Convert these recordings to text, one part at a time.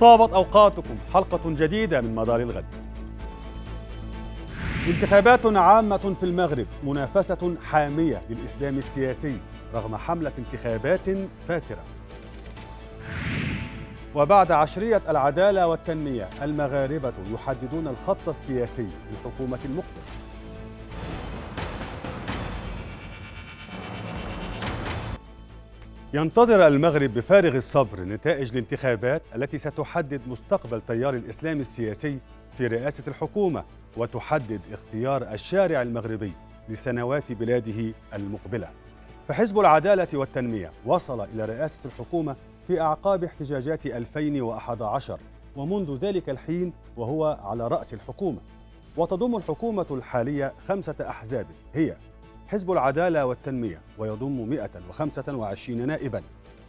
طابت أوقاتكم حلقة جديدة من مدار الغد انتخابات عامة في المغرب منافسة حامية للإسلام السياسي رغم حملة انتخابات فاترة وبعد عشرية العدالة والتنمية المغاربة يحددون الخط السياسي للحكومة المقبلة ينتظر المغرب بفارغ الصبر نتائج الانتخابات التي ستحدد مستقبل تيار الاسلام السياسي في رئاسه الحكومه وتحدد اختيار الشارع المغربي لسنوات بلاده المقبله. فحزب العداله والتنميه وصل الى رئاسه الحكومه في اعقاب احتجاجات 2011 ومنذ ذلك الحين وهو على راس الحكومه. وتضم الحكومه الحاليه خمسه احزاب هي حزب العدالة والتنمية ويضم 125 نائبا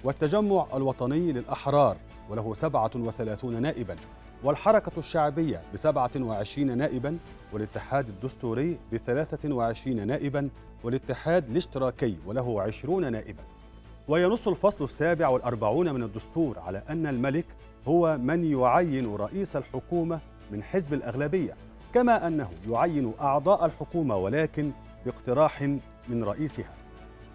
والتجمع الوطني للأحرار وله 37 نائبا والحركة الشعبية ب 27 نائبا والاتحاد الدستوري ب 23 نائبا والاتحاد الاشتراكي وله 20 نائبا وينص الفصل السابع والأربعون من الدستور على أن الملك هو من يعين رئيس الحكومة من حزب الأغلبية كما أنه يعين أعضاء الحكومة ولكن باقتراح من رئيسها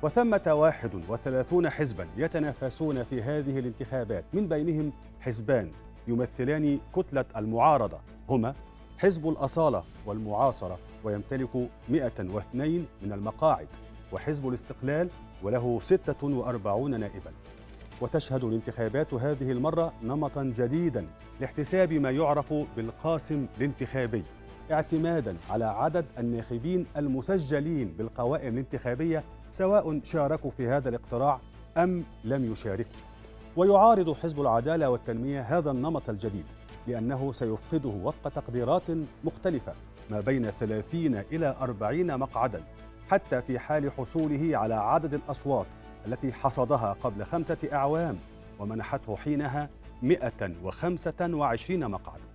وثمة 31 حزبا يتنافسون في هذه الانتخابات من بينهم حزبان يمثلان كتلة المعارضة هما حزب الأصالة والمعاصرة ويمتلك 102 من المقاعد وحزب الاستقلال وله 46 نائبا وتشهد الانتخابات هذه المرة نمطا جديدا لاحتساب ما يعرف بالقاسم الانتخابي اعتمادا على عدد الناخبين المسجلين بالقوائم الانتخابية سواء شاركوا في هذا الاقتراع أم لم يشاركوا ويعارض حزب العدالة والتنمية هذا النمط الجديد لأنه سيفقده وفق تقديرات مختلفة ما بين 30 إلى 40 مقعدا حتى في حال حصوله على عدد الأصوات التي حصدها قبل خمسة أعوام ومنحته حينها 125 مقعدا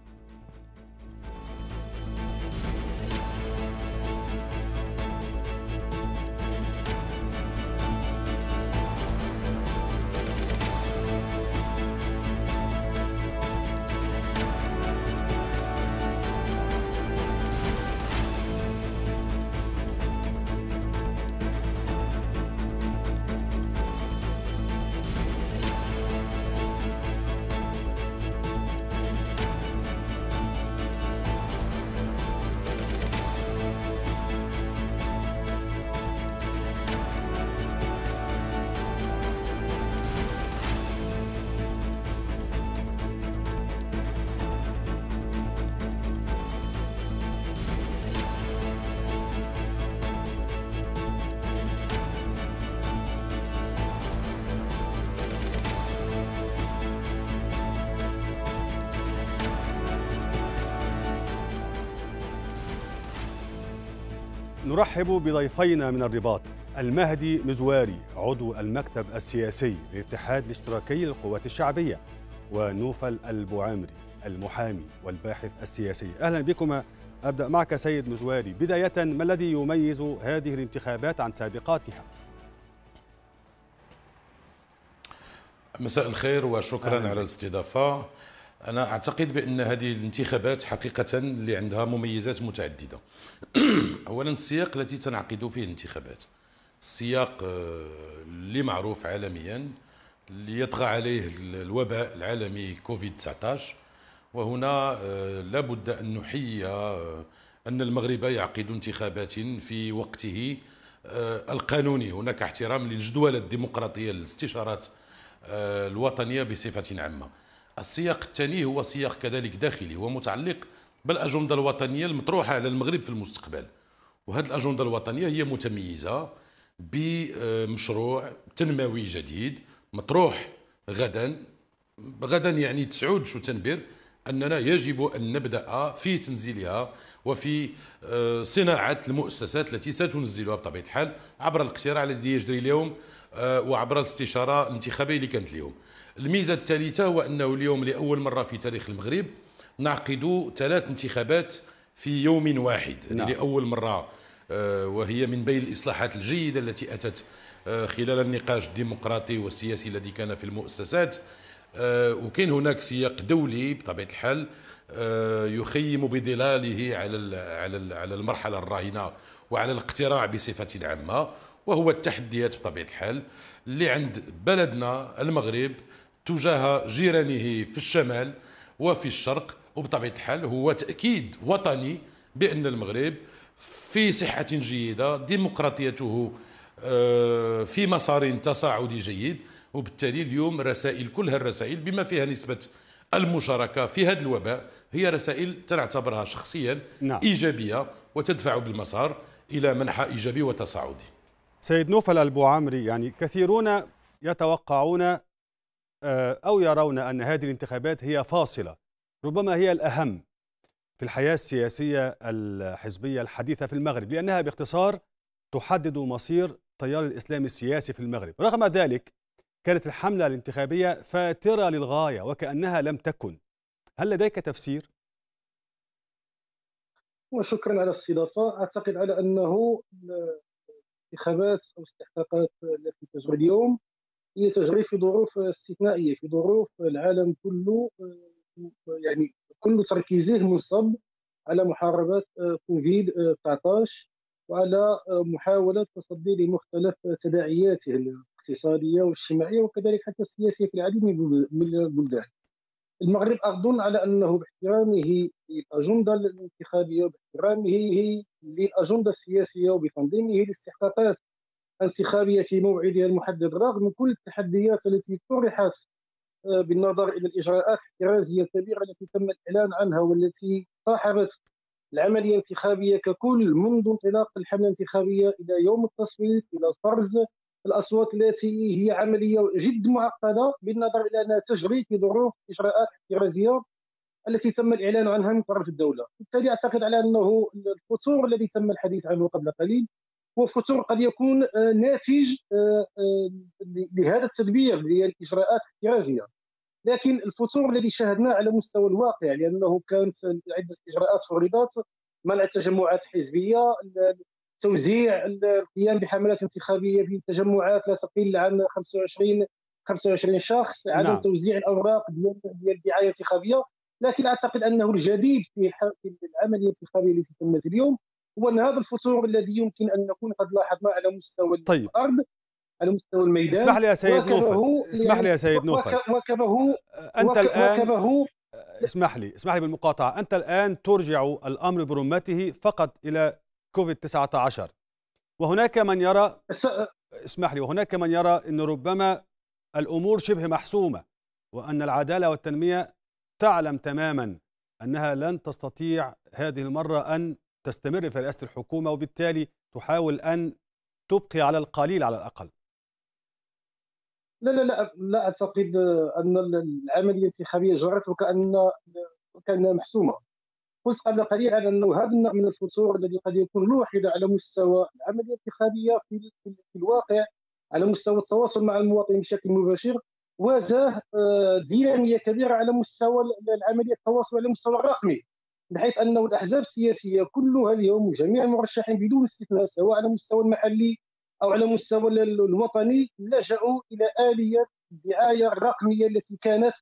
نرحب بضيفينا من الرباط المهدي مزواري عضو المكتب السياسي للاتحاد الاشتراكي للقوات الشعبية ونوفل البوعامري المحامي والباحث السياسي أهلا بكما أبدأ معك سيد مزواري بداية ما الذي يميز هذه الانتخابات عن سابقاتها؟ مساء الخير وشكرا أهلا. على الاستضافة انا اعتقد بان هذه الانتخابات حقيقه اللي عندها مميزات متعدده اولا السياق التي تنعقد فيه الانتخابات السياق آه، اللي معروف عالميا اللي يطغى عليه الوباء العالمي كوفيد 19 وهنا آه، لابد ان نحيي آه، ان المغرب يعقد انتخابات في وقته القانوني هناك احترام للجدول الديمقراطيه للاستشارات الوطنيه بصفه عامه السياق الثاني هو سياق كذلك داخلي هو متعلق بالاجنده الوطنيه المطروحه على المغرب في المستقبل وهذه الاجنده الوطنيه هي متميزه بمشروع تنموي جديد مطروح غدا غدا يعني تسعود شو تنبير اننا يجب ان نبدا في تنزيلها وفي آه، صناعه المؤسسات التي ستنزلها بطبيعه الحال عبر الاقتراع الذي يجري اليوم آه، وعبر الاستشاره الانتخابيه اللي كانت اليوم الميزه الثالثه هو انه اليوم لاول مره في تاريخ المغرب نعقد ثلاث انتخابات في يوم واحد يعني نعم. لاول مره آه، وهي من بين الاصلاحات الجيده التي اتت آه، خلال النقاش الديمقراطي والسياسي الذي كان في المؤسسات آه، وكان هناك سياق دولي بطبيعه الحال يخيم بظلاله على على على المرحله الراهنه وعلى الاقتراع بصفه عامه وهو التحديات بطبيعه الحال اللي عند بلدنا المغرب تجاه جيرانه في الشمال وفي الشرق وبطبيعه الحال هو تاكيد وطني بان المغرب في صحه جيده ديمقراطيته آه، في مسار تصاعدي جيد وبالتالي اليوم رسائل كل هالرسائل بما فيها نسبه المشاركه في هذا الوباء هي رسائل تنعتبرها شخصيا نعم. ايجابيه وتدفع بالمسار الى منحى ايجابي وتصاعدي. سيد نوفل البوعامري يعني كثيرون يتوقعون آه، أو يرون أن هذه الانتخابات هي فاصلة ربما هي الأهم في الحياة السياسية الحزبية الحديثة في المغرب لأنها باختصار تحدد مصير تيار الإسلام السياسي في المغرب رغم ذلك كانت الحملة الانتخابية فاترة للغاية وكأنها لم تكن هل لديك تفسير؟ وشكرا على الاستضافة أعتقد على أنه الانتخابات أو الاستحقاقات التي تجري اليوم هي تجري في ظروف استثنائيه في ظروف العالم كله آه، يعني كل تركيزه منصب على محاربه آه، كوفيد 19 آه، وعلى محاوله تصدي لمختلف تداعياته الاقتصاديه والاجتماعيه وكذلك حتى السياسيه في العديد من البلدان. المغرب اظن على انه باحترامه للاجنده الانتخابيه وباحترامه للاجنده السياسيه وبتنظيمه للاستحقاقات انتخابية في موعدها المحدد رغم كل التحديات التي طرحت آه، بالنظر إلى الإجراءات الاحترازية الكبيرة التي تم الإعلان عنها والتي صاحبت العملية الانتخابية ككل منذ انطلاق الحملة الانتخابية إلى يوم التصويت إلى فرز الأصوات التي هي عملية جد معقدة بالنظر إلى أنها تجري في ظروف إجراءات احترازية التي تم الإعلان عنها من طرف الدولة بالتالي أعتقد على أنه الفتور الذي تم الحديث عنه قبل قليل وفتور قد يكون آه، ناتج آه، آه، لهذا التدبير للاجراءات الاحترازيه لكن الفتور الذي شاهدناه على مستوى الواقع لانه كانت عده اجراءات فرضت منع التجمعات الحزبيه توزيع القيام بحملات انتخابيه في تجمعات لا تقل عن 25 25 شخص عدم نعم. توزيع الاوراق ديال ديال الدعايه الانتخابيه لكن اعتقد انه الجديد في العمليه الانتخابيه التي تمت اليوم هو ان هذا الفتور الذي يمكن ان نكون قد لاحظناه على مستوى طيب. الارض على مستوى الميدان اسمح لي يا سيد نوفل اسمح لي يا سيد نوفل وكبه انت الان وكبه اسمح لي اسمح لي بالمقاطعه انت الان ترجع الامر برمته فقط الى كوفيد 19 وهناك من يرى اسمح لي وهناك من يرى ان ربما الامور شبه محسومه وان العداله والتنميه تعلم تماما انها لن تستطيع هذه المره ان تستمر في رئاسة الحكومة وبالتالي تحاول أن تبقي على القليل على الأقل لا لا لا لا أعتقد أن العملية الانتخابية جرت وكأن كأنها محسومة قلت قبل قليل على أنه هذا النوع من الفتور الذي قد يكون لوحد على مستوى العملية الانتخابية في, في الواقع على مستوى التواصل مع المواطن بشكل مباشر وزاه آه، دينامية كبيرة على مستوى العملية التواصل على المستوى الرقمي بحيث انه الاحزاب السياسيه كلها اليوم جميع المرشحين بدون استثناء سواء على المستوى المحلي او على المستوى الوطني لجأوا الى اليه الدعايه الرقميه التي كانت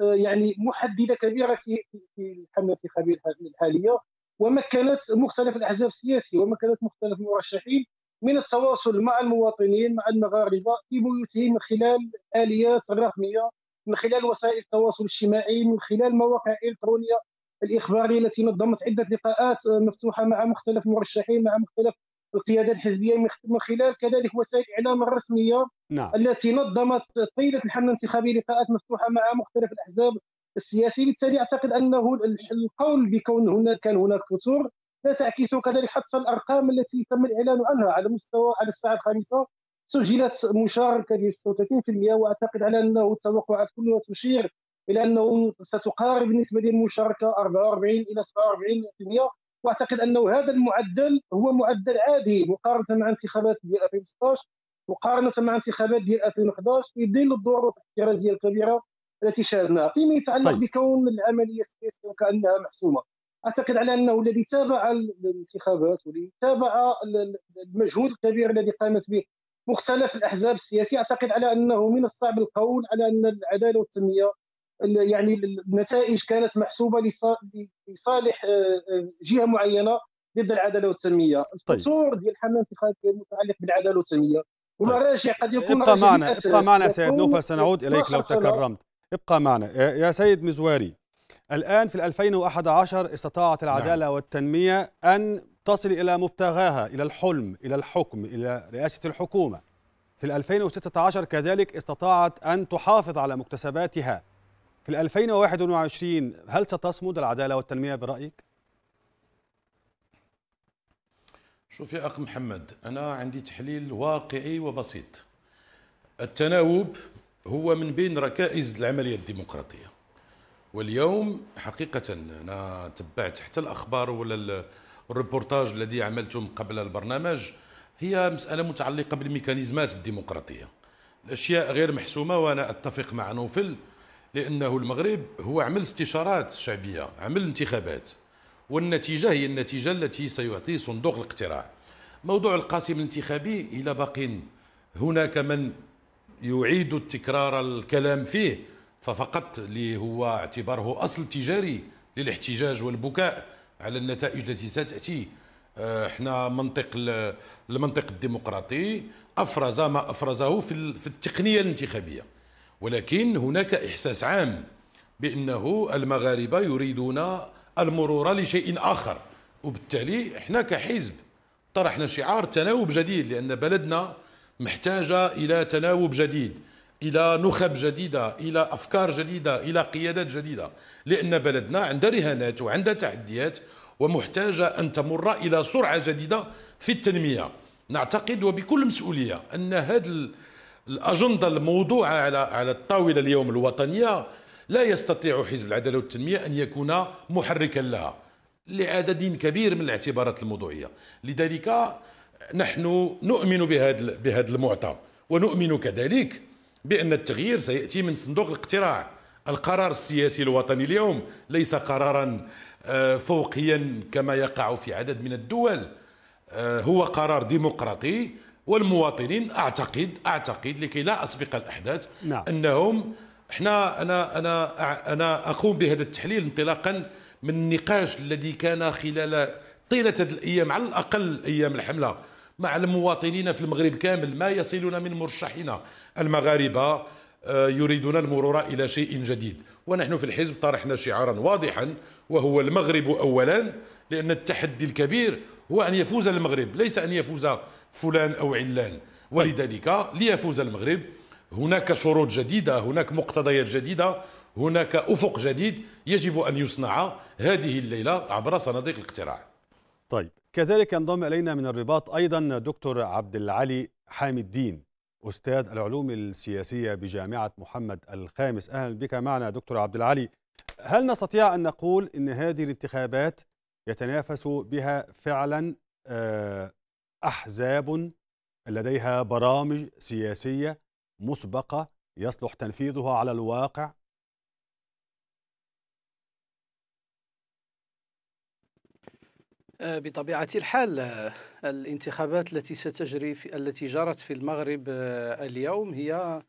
آه، يعني محدده كبيره في في الحمله الانتخابيه الحاليه ومكنت مختلف الاحزاب السياسيه ومكنت مختلف المرشحين من التواصل مع المواطنين مع المغاربه في بيوتهم من خلال اليات الرقميه من خلال وسائل التواصل الاجتماعي من خلال مواقع الكترونيه الإخبارية التي نظمت عدة لقاءات آه، مفتوحة مع مختلف المرشحين مع مختلف القيادات الحزبية من خلال كذلك وسائل الإعلام الرسمية نعم. التي نظمت طيلة الحملة الانتخابية لقاءات مفتوحة مع مختلف الأحزاب السياسية بالتالي أعتقد أنه القول بكون هناك كان هناك فتور لا تعكس كذلك حتى الأرقام التي تم الإعلان عنها على مستوى على الساعة الخامسة سجلت مشاركة 36% وأعتقد على أنه التوقعات كلها تشير الى انه ستقارب نسبه للمشاركه المشاركه 44 الى 47% واعتقد انه هذا المعدل هو معدل عادي مقارنه مع انتخابات ديال 2016 مقارنه مع انتخابات ديال 2011 في ظل الظروف الاحترازيه الكبيره التي شاهدناها فيما يتعلق طيب. بكون العمليه السياسيه وكانها محسومه اعتقد على انه الذي تابع الانتخابات والذي تابع المجهود الكبير الذي قامت به مختلف الاحزاب السياسيه اعتقد على انه من الصعب القول على ان العداله والتنميه يعني النتائج كانت محسوبه لصالح آه، آه، جهه معينه ضد العداله والتنميه الفتور طيب. ديال الحمام الانتخابي متعلق بالعداله والتنميه والمراجع طيب. قد يكون ابقى معنا ابقى معنا سيد نوفل سنعود اليك لو تكرمت ابقى معنا يا سيد مزواري الان في 2011 استطاعت نعم. العداله نعم. والتنميه ان تصل الى مبتغاها الى الحلم الى الحكم الى رئاسه الحكومه في 2016 كذلك استطاعت ان تحافظ على مكتسباتها في 2021 هل ستصمد العدالة والتنمية برأيك؟ شوف يا أخ محمد أنا عندي تحليل واقعي وبسيط التناوب هو من بين ركائز العملية الديمقراطية واليوم حقيقة أنا تبعت حتى الأخبار ولا الريبورتاج الذي عملته قبل البرنامج هي مسألة متعلقة بالميكانيزمات الديمقراطية الأشياء غير محسومة وأنا أتفق مع نوفل لانه المغرب هو عمل استشارات شعبيه عمل انتخابات والنتيجه هي النتيجه التي سيعطي صندوق الاقتراع موضوع القاسم الانتخابي الى باق هناك من يعيد التكرار الكلام فيه ففقط اللي هو اعتباره اصل تجاري للاحتجاج والبكاء على النتائج التي ستاتي آه، احنا منطق المنطق الديمقراطي افرز ما افرزه في التقنيه الانتخابيه ولكن هناك إحساس عام بأنه المغاربة يريدون المرور لشيء آخر وبالتالي احنا كحزب طرحنا شعار تناوب جديد لأن بلدنا محتاجة إلى تناوب جديد إلى نخب جديدة إلى أفكار جديدة إلى قيادات جديدة لأن بلدنا عندها رهانات وعندها تحديات ومحتاجة أن تمر إلى سرعة جديدة في التنمية نعتقد وبكل مسؤولية أن هذا الأجندة الموضوعة على على الطاولة اليوم الوطنية لا يستطيع حزب العدالة والتنمية أن يكون محركا لها لعدد كبير من الاعتبارات الموضوعية لذلك نحن نؤمن بهذا بهذا المعطى ونؤمن كذلك بأن التغيير سيأتي من صندوق الاقتراع القرار السياسي الوطني اليوم ليس قرارا آه، فوقيا كما يقع في عدد من الدول آه، هو قرار ديمقراطي والمواطنين اعتقد اعتقد لكي لا اسبق الاحداث نعم. انهم احنا انا انا انا اقوم بهذا التحليل انطلاقا من النقاش الذي كان خلال طيله هذه الايام على الاقل ايام الحمله مع المواطنين في المغرب كامل ما يصلنا من مرشحين المغاربه آه، يريدون المرور الى شيء جديد ونحن في الحزب طرحنا شعارا واضحا وهو المغرب اولا لان التحدي الكبير هو ان يفوز المغرب ليس ان يفوز فلان أو علان ولذلك ليفوز المغرب هناك شروط جديدة هناك مقتضيات جديدة هناك أفق جديد يجب أن يصنع هذه الليلة عبر صناديق الاقتراع طيب كذلك ينضم إلينا من الرباط أيضا دكتور عبد العلي حامي الدين أستاذ العلوم السياسية بجامعة محمد الخامس أهلا بك معنا دكتور عبد العلي هل نستطيع أن نقول أن هذه الانتخابات يتنافس بها فعلا آه، أحزاب لديها برامج سياسية مسبقة يصلح تنفيذها على الواقع آه، بطبيعة الحال آه، الانتخابات التي ستجري في التي جرت في المغرب آه، اليوم هي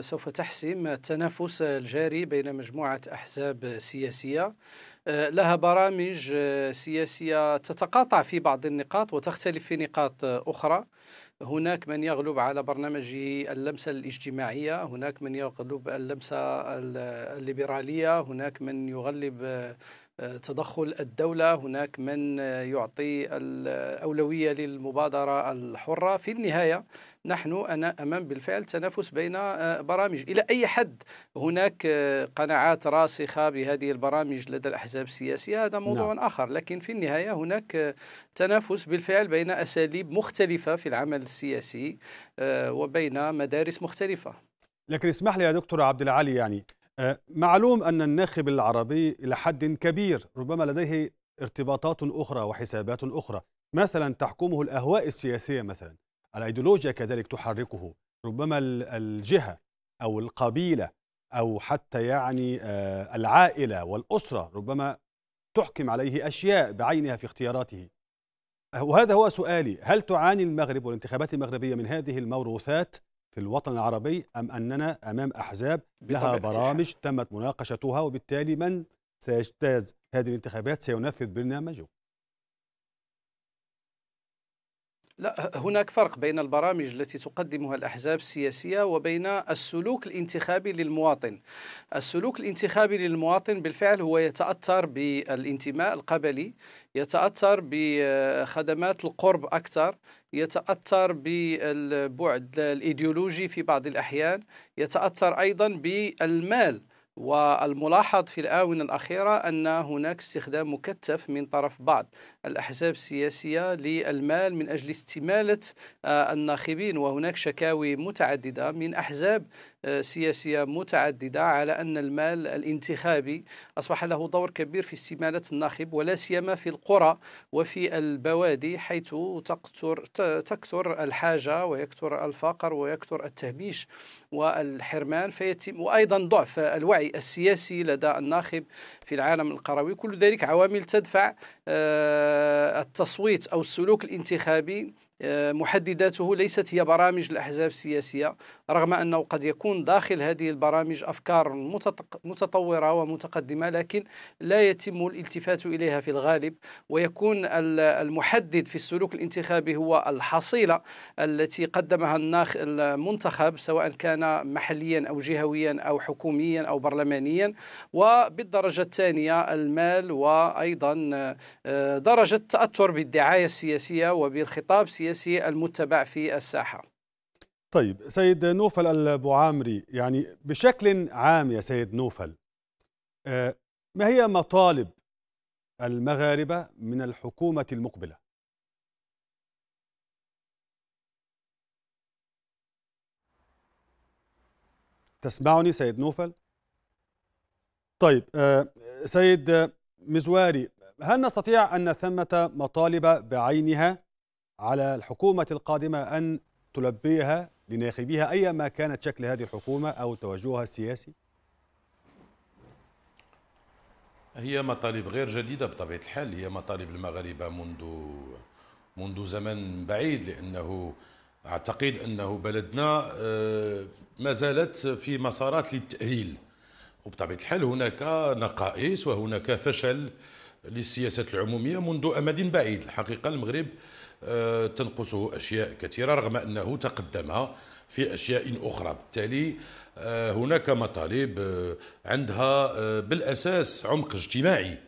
سوف تحسم التنافس الجاري بين مجموعة أحزاب سياسية آه، لها برامج آه، سياسية تتقاطع في بعض النقاط وتختلف في نقاط أخرى هناك من يغلب على برنامجه اللمسة الاجتماعية هناك من يغلب اللمسة الليبرالية هناك من يغلب تدخل الدولة هناك من يعطي الأولوية للمبادرة الحرة في النهاية نحن أنا أمام بالفعل تنافس بين آه، برامج إلى أي حد هناك آه، قناعات راسخة بهذه البرامج لدى الأحزاب السياسية هذا موضوع نعم. آخر لكن في النهاية هناك آه، تنافس بالفعل بين أساليب مختلفة في العمل السياسي وبين مدارس مختلفة لكن اسمح لي يا دكتور عبد العالي يعني آه، معلوم أن الناخب العربي إلى حد كبير ربما لديه ارتباطات أخرى وحسابات أخرى مثلا تحكمه الأهواء السياسية مثلا الأيديولوجيا كذلك تحركه ربما الجهة أو القبيلة أو حتى يعني آه، العائلة والأسرة ربما تحكم عليه أشياء بعينها في اختياراته آه، وهذا هو سؤالي هل تعاني المغرب والانتخابات المغربية من هذه الموروثات في الوطن العربي أم أننا أمام أحزاب لها برامج تمت مناقشتها وبالتالي من سيجتاز هذه الانتخابات سينفذ برنامجه لا هناك فرق بين البرامج التي تقدمها الاحزاب السياسيه وبين السلوك الانتخابي للمواطن. السلوك الانتخابي للمواطن بالفعل هو يتاثر بالانتماء القبلي، يتاثر بخدمات القرب اكثر، يتاثر بالبعد الايديولوجي في بعض الاحيان، يتاثر ايضا بالمال. والملاحظ في الآونة الأخيرة أن هناك استخدام مكثف من طرف بعض الأحزاب السياسية للمال من أجل استمالة آه، الناخبين وهناك شكاوي متعددة من أحزاب سياسية متعددة على أن المال الانتخابي أصبح له دور كبير في استمالة الناخب ولا سيما في القرى وفي البوادي حيث تكثر تكثر الحاجة ويكثر الفقر ويكثر التهميش والحرمان فيتم وأيضا ضعف الوعي السياسي لدى الناخب في العالم القروي كل ذلك عوامل تدفع آه، التصويت أو السلوك الانتخابي آه، محدداته ليست هي برامج الاحزاب السياسيه رغم أنه قد يكون داخل هذه البرامج أفكار متطورة ومتقدمة لكن لا يتم الالتفات إليها في الغالب ويكون المحدد في السلوك الانتخابي هو الحصيلة التي قدمها الناخ المنتخب سواء كان محليا أو جهويا أو حكوميا أو برلمانيا وبالدرجة الثانية المال وأيضا آه، درجة التأثر بالدعاية السياسية وبالخطاب السياسي المتبع في الساحة طيب سيد نوفل أبو عامري يعني بشكل عام يا سيد نوفل آه، ما هي مطالب المغاربة من الحكومة المقبلة؟ تسمعني سيد نوفل؟ طيب آه، سيد مزواري هل نستطيع أن ثمة مطالب بعينها على الحكومة القادمة أن تلبيها لناخبيها أيما كانت شكل هذه الحكومة أو توجهها السياسي؟ هي مطالب غير جديدة بطبيعة الحال هي مطالب المغاربة منذ منذ زمن بعيد لأنه أعتقد أنه بلدنا آه، ما زالت في مسارات للتأهيل وبطبيعة الحال هناك نقائص وهناك فشل للسياسة العمومية منذ أمد بعيد الحقيقة المغرب آه، تنقصه أشياء كثيرة رغم أنه تقدم في أشياء أخرى بالتالي آه، هناك مطالب آه، عندها بالأساس عمق اجتماعي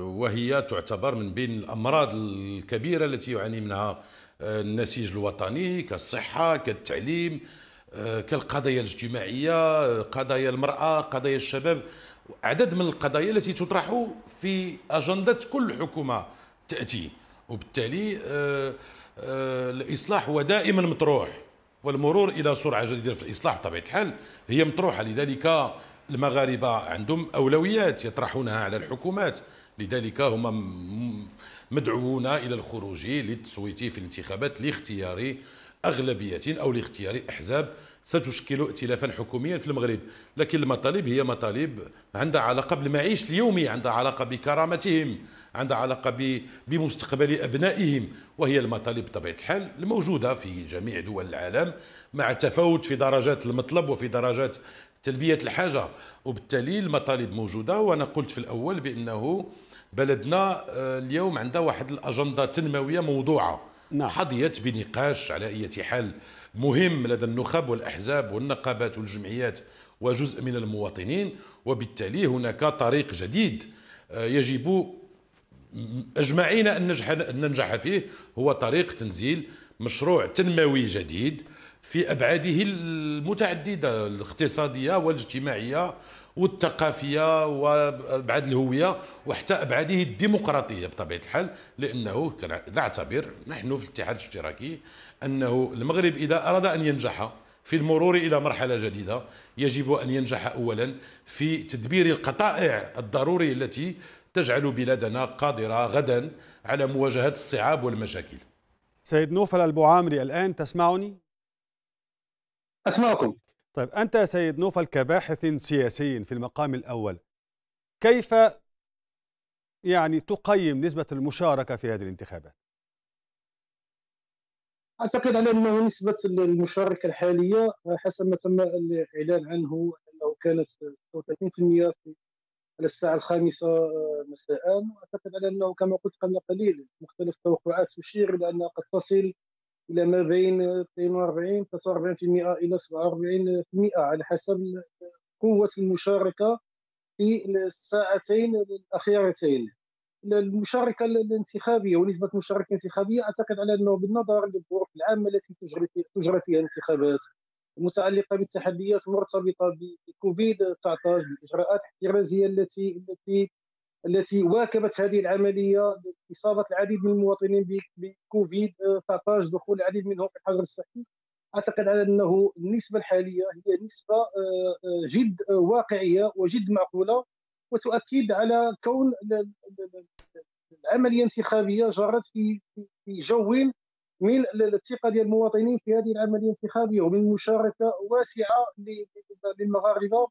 وهي تعتبر من بين الأمراض الكبيرة التي يعاني منها النسيج الوطني كالصحة كالتعليم كالقضايا الاجتماعية قضايا المرأة قضايا الشباب عدد من القضايا التي تطرح في أجندة كل حكومة تأتي وبالتالي آه، آه، الاصلاح هو دائما مطروح والمرور الى سرعه جديده في الاصلاح بطبيعه الحال هي مطروحه لذلك المغاربه عندهم اولويات يطرحونها على الحكومات لذلك هما مدعوون الى الخروج للتصويت في الانتخابات لاختيار اغلبيه او لاختيار احزاب ستشكل ائتلافا حكوميا في المغرب لكن المطالب هي مطالب عندها علاقه بالمعيش اليومي عندها علاقه بكرامتهم عندها علاقة بمستقبل أبنائهم وهي المطالب بطبيعة الحال الموجودة في جميع دول العالم مع تفاوت في درجات المطلب وفي درجات تلبية الحاجة وبالتالي المطالب موجودة وأنا قلت في الأول بأنه بلدنا آه، اليوم عندها واحد الأجندة تنموية موضوعة نعم. حظيت بنقاش على أي حال مهم لدى النخب والأحزاب والنقابات والجمعيات وجزء من المواطنين وبالتالي هناك طريق جديد آه، يجب اجمعين ان ننجح ان ننجح فيه هو طريق تنزيل مشروع تنموي جديد في ابعاده المتعدده الاقتصاديه والاجتماعيه والثقافيه وابعاد الهويه وحتى ابعاده الديمقراطيه بطبيعه الحال لانه نعتبر نحن في الاتحاد الاشتراكي انه المغرب اذا اراد ان ينجح في المرور الى مرحله جديده يجب ان ينجح اولا في تدبير القطائع الضروريه التي تجعل بلادنا قادرة غدا على مواجهة الصعاب والمشاكل سيد نوفل البوعامري الآن تسمعني؟ أسمعكم طيب أنت سيد نوفل كباحث سياسي في المقام الأول كيف يعني تقيم نسبة المشاركة في هذه الانتخابات؟ أعتقد على أنه نسبة المشاركة الحالية حسب ما تم الإعلان عنه أنه كانت 36% في على الساعة الخامسة مساء وأعتقد على أنه كما قلت قبل قليل مختلف التوقعات تشير إلى أنها قد تصل إلى ما بين 42 43% إلى 47% على حسب قوة المشاركة في الساعتين الأخيرتين المشاركة الانتخابية ونسبة المشاركة الانتخابية أعتقد على أنه بالنظر للظروف العامة التي تجري فيها الانتخابات متعلقه بالتحديات المرتبطه بكوفيد 19 بالاجراءات الاحترازيه التي التي التي واكبت هذه العمليه اصابه العديد من المواطنين بكوفيد 19 دخول العديد منهم في الحجر الصحي اعتقد على انه النسبه الحاليه هي نسبه آه، جد واقعيه وجد معقوله وتؤكد على كون العمليه الانتخابيه جرت في في جو من الثقه ديال المواطنين في هذه العمليه الانتخابيه ومن مشاركه واسعه للمغاربه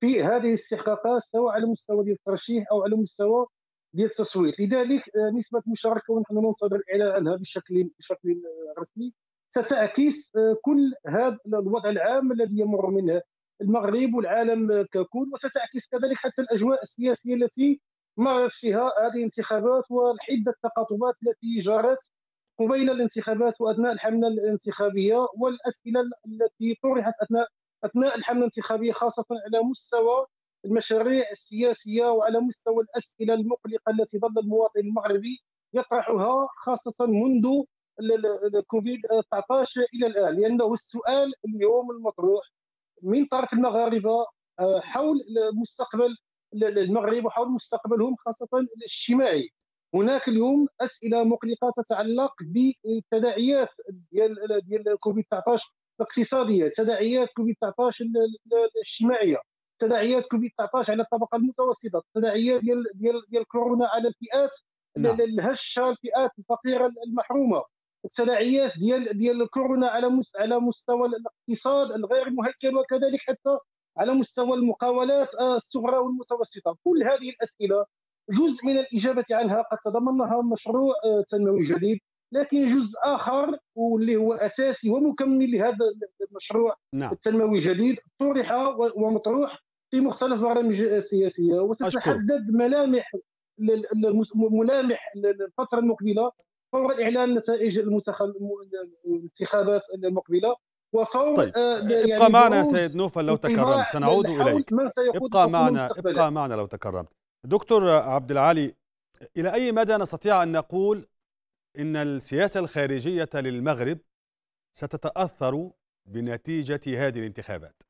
في هذه الاستحقاقات سواء على مستوى ديال الترشيح او على مستوى ديال التصويت لذلك آه، نسبه المشاركه ونحن ننتظر الاعلان عنها بشكل بشكل رسمي ستعكس آه، كل هذا الوضع العام الذي يمر منه المغرب والعالم ككل وستعكس كذلك حتى الاجواء السياسيه التي مارس فيها هذه الانتخابات والحده التقاطبات التي جرت قبيل الانتخابات واثناء الحمله الانتخابيه والاسئله التي طرحت اثناء اثناء الحمله الانتخابيه خاصه على مستوى المشاريع السياسيه وعلى مستوى الاسئله المقلقه التي ظل المواطن المغربي يطرحها خاصه منذ كوفيد 19 الى الان لانه السؤال اليوم المطروح من طرف المغاربه آه، حول مستقبل المغرب وحول مستقبلهم خاصه الاجتماعي هناك اليوم اسئله مقلقه تتعلق بالتداعيات ديال ديال كوفيد 19 الاقتصاديه، تداعيات كوفيد 19 الاجتماعيه، تداعيات كوفيد 19 على الطبقه المتوسطه، تداعيات ديال ديال ديال كورونا على الفئات نعم. الهشه الفئات الفقيره المحرومه، التداعيات ديال ديال كورونا على على مستوى الاقتصاد الغير مهكل وكذلك حتى على مستوى المقاولات الصغرى والمتوسطه، كل هذه الاسئله جزء من الإجابة عنها قد تضمنها مشروع آه، تنموي جديد لكن جزء آخر واللي هو أساسي ومكمل لهذا المشروع نعم. التنموي الجديد طرح ومطروح في مختلف البرامج السياسية وستحدد ملامح ملامح الفترة المقبلة فور إعلان نتائج الانتخابات المقبلة وفور طيب. آه يعني ابقى معنا سيد نوفل لو تكرمت سنعود إليك ابقى معنا ابقى معنا لو تكرمت دكتور عبد العالي الى اي مدى نستطيع ان نقول ان السياسه الخارجيه للمغرب ستتاثر بنتيجه هذه الانتخابات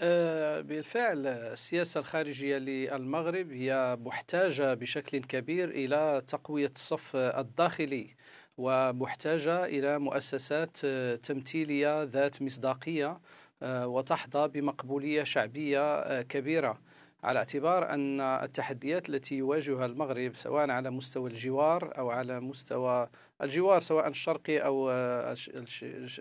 آه، بالفعل السياسة الخارجية للمغرب هي محتاجة بشكل كبير إلى تقوية الصف الداخلي ومحتاجة إلى مؤسسات تمثيلية ذات مصداقية آه، وتحظى بمقبولية شعبية آه، كبيرة على اعتبار أن التحديات التي يواجهها المغرب سواء على مستوى الجوار أو على مستوى الجوار سواء الشرقي أو آه،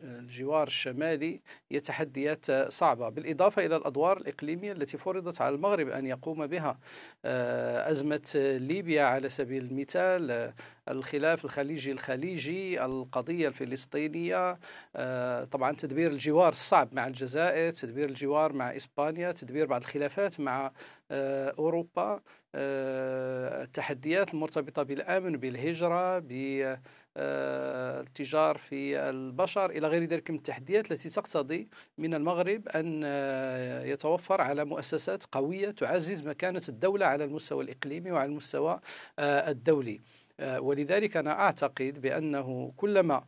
الجوار الشمالي هي تحديات آه، صعبة بالإضافة إلى الأدوار الإقليمية التي فرضت على المغرب أن يقوم بها آه، أزمة ليبيا على سبيل المثال الخلاف الخليجي الخليجي القضية الفلسطينية طبعا تدبير الجوار الصعب مع الجزائر تدبير الجوار مع إسبانيا تدبير بعض الخلافات مع أوروبا التحديات المرتبطة بالأمن بالهجرة بالهجرة آه، التجار في البشر الى غير ذلك من التحديات التي تقتضي من المغرب ان آه، يتوفر على مؤسسات قويه تعزز مكانه الدوله على المستوى الاقليمي وعلى المستوى آه، الدولي ولذلك انا اعتقد بانه كلما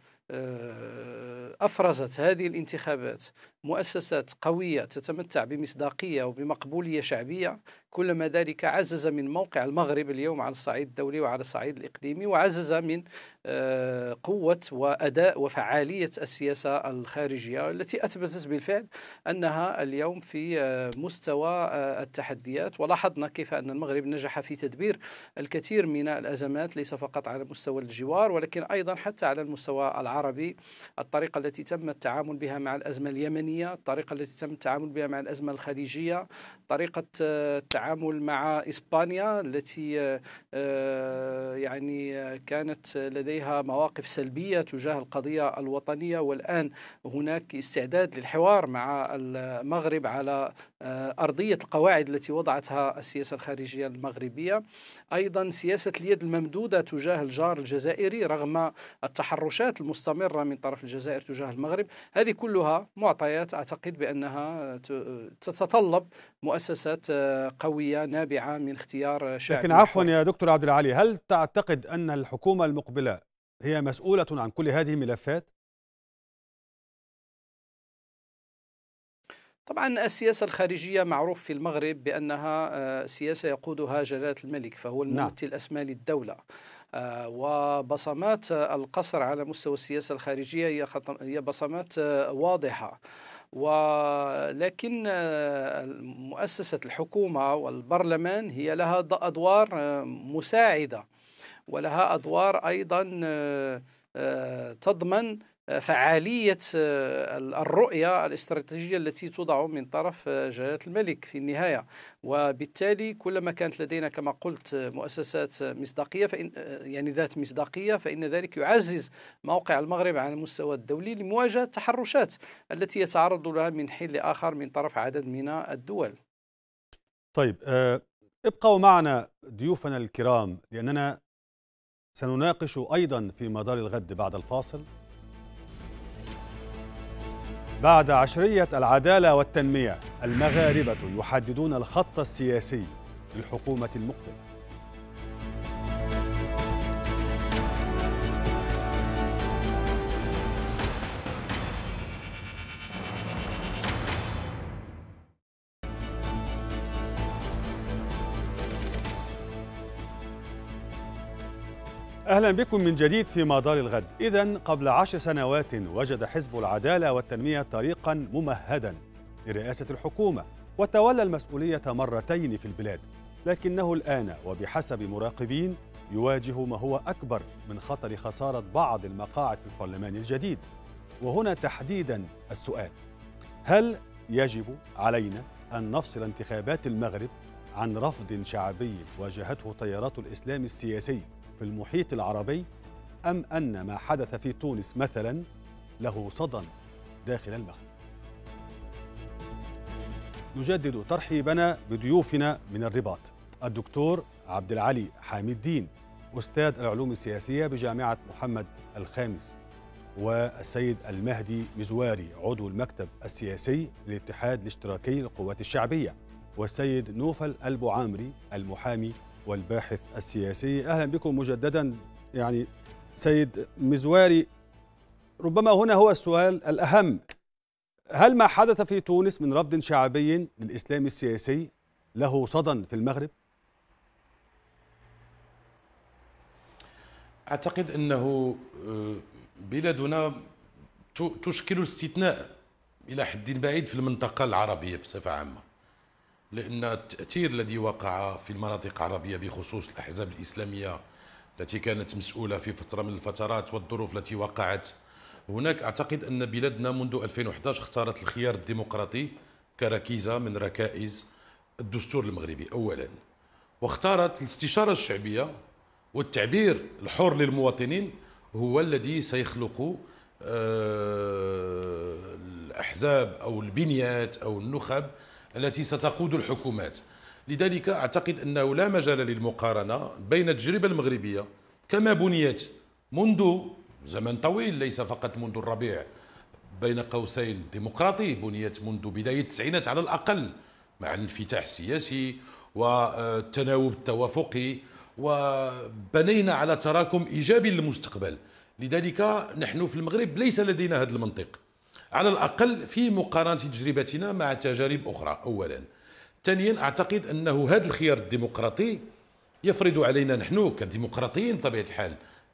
افرزت هذه الانتخابات مؤسسات قوية تتمتع بمصداقية وبمقبولية شعبية كلما ذلك عزز من موقع المغرب اليوم على الصعيد الدولي وعلى الصعيد الإقليمي وعزز من آه، قوة وأداء وفعالية السياسة الخارجية التي أثبتت بالفعل أنها اليوم في آه، مستوى آه، التحديات ولاحظنا كيف أن المغرب نجح في تدبير الكثير من الأزمات ليس فقط على مستوى الجوار ولكن أيضا حتى على المستوى العربي الطريقة التي تم التعامل بها مع الأزمة اليمنية الإنسانية الطريقة التي تم التعامل بها مع الأزمة الخليجية طريقة آه، التعامل مع إسبانيا التي آه، آه، يعني كانت لديها مواقف سلبية تجاه القضية الوطنية والآن هناك استعداد للحوار مع المغرب على أرضية القواعد التي وضعتها السياسة الخارجية المغربية أيضا سياسة اليد الممدودة تجاه الجار الجزائري رغم التحرشات المستمرة من طرف الجزائر تجاه المغرب هذه كلها معطيات الولايات أعتقد بأنها تتطلب مؤسسات آه، قوية نابعة من اختيار شعب لكن عفوا يا دكتور عبد العالي هل تعتقد أن الحكومة المقبلة هي مسؤولة عن كل هذه الملفات؟ طبعا السياسة الخارجية معروف في المغرب بأنها آه، سياسة يقودها جلالة الملك فهو نعم. الممثل الأسمى للدولة وبصمات القصر على مستوى السياسة الخارجية هي, بصمات واضحة ولكن مؤسسة الحكومة والبرلمان هي لها أدوار مساعدة ولها أدوار أيضا آه، تضمن فعاليه آه، الرؤيه الاستراتيجيه التي توضع من طرف آه، جلاله الملك في النهايه وبالتالي كلما كانت لدينا كما قلت آه، مؤسسات مصداقيه فإن يعني ذات مصداقيه فان ذلك يعزز موقع المغرب على المستوى الدولي لمواجهه التحرشات التي يتعرض لها من حين لاخر من طرف عدد من الدول. طيب ابقوا معنا ضيوفنا الكرام لاننا سنناقش ايضا في مدار الغد بعد الفاصل بعد عشرية العدالة والتنمية المغاربة يحددون الخط السياسي للحكومة المقبلة أهلا بكم من جديد في مدار الغد إذا قبل عشر سنوات وجد حزب العدالة والتنمية طريقا ممهدا لرئاسة الحكومة وتولى المسؤولية مرتين في البلاد لكنه الآن وبحسب مراقبين يواجه ما هو أكبر من خطر خسارة بعض المقاعد في البرلمان الجديد وهنا تحديدا السؤال هل يجب علينا أن نفصل انتخابات المغرب عن رفض شعبي واجهته تيارات الإسلام السياسي في المحيط العربي أم أن ما حدث في تونس مثلا له صدى داخل المغرب نجدد ترحيبنا بضيوفنا من الرباط الدكتور عبد العلي حامد الدين أستاذ العلوم السياسية بجامعة محمد الخامس والسيد المهدي مزواري عضو المكتب السياسي للاتحاد الاشتراكي للقوات الشعبية والسيد نوفل البعامري المحامي والباحث السياسي أهلا بكم مجددا يعني سيد مزواري ربما هنا هو السؤال الأهم هل ما حدث في تونس من رفض شعبي للإسلام السياسي له صدى في المغرب؟ أعتقد أنه آه، بلادنا تشكل استثناء إلى حد بعيد في المنطقة العربية بصفة عامة لأن التأثير الذي وقع في المناطق العربية بخصوص الأحزاب الإسلامية التي كانت مسؤولة في فترة من الفترات والظروف التي وقعت هناك أعتقد أن بلادنا منذ 2011 اختارت الخيار الديمقراطي كركيزة من ركائز الدستور المغربي أولا واختارت الاستشارة الشعبية والتعبير الحر للمواطنين هو الذي سيخلق آه، الأحزاب أو البنيات أو النخب التي ستقود الحكومات لذلك أعتقد أنه لا مجال للمقارنة بين التجربة المغربية كما بنيت منذ زمن طويل ليس فقط منذ الربيع بين قوسين الديمقراطي بنيت منذ بداية التسعينات على الأقل مع الانفتاح السياسي والتناوب التوافقي وبنينا على تراكم إيجابي للمستقبل لذلك نحن في المغرب ليس لدينا هذا المنطق على الأقل في مقارنة تجربتنا مع تجارب أخرى أولا ثانيا أعتقد أنه هذا الخيار الديمقراطي يفرض علينا نحن كديمقراطيين بطبيعة الحال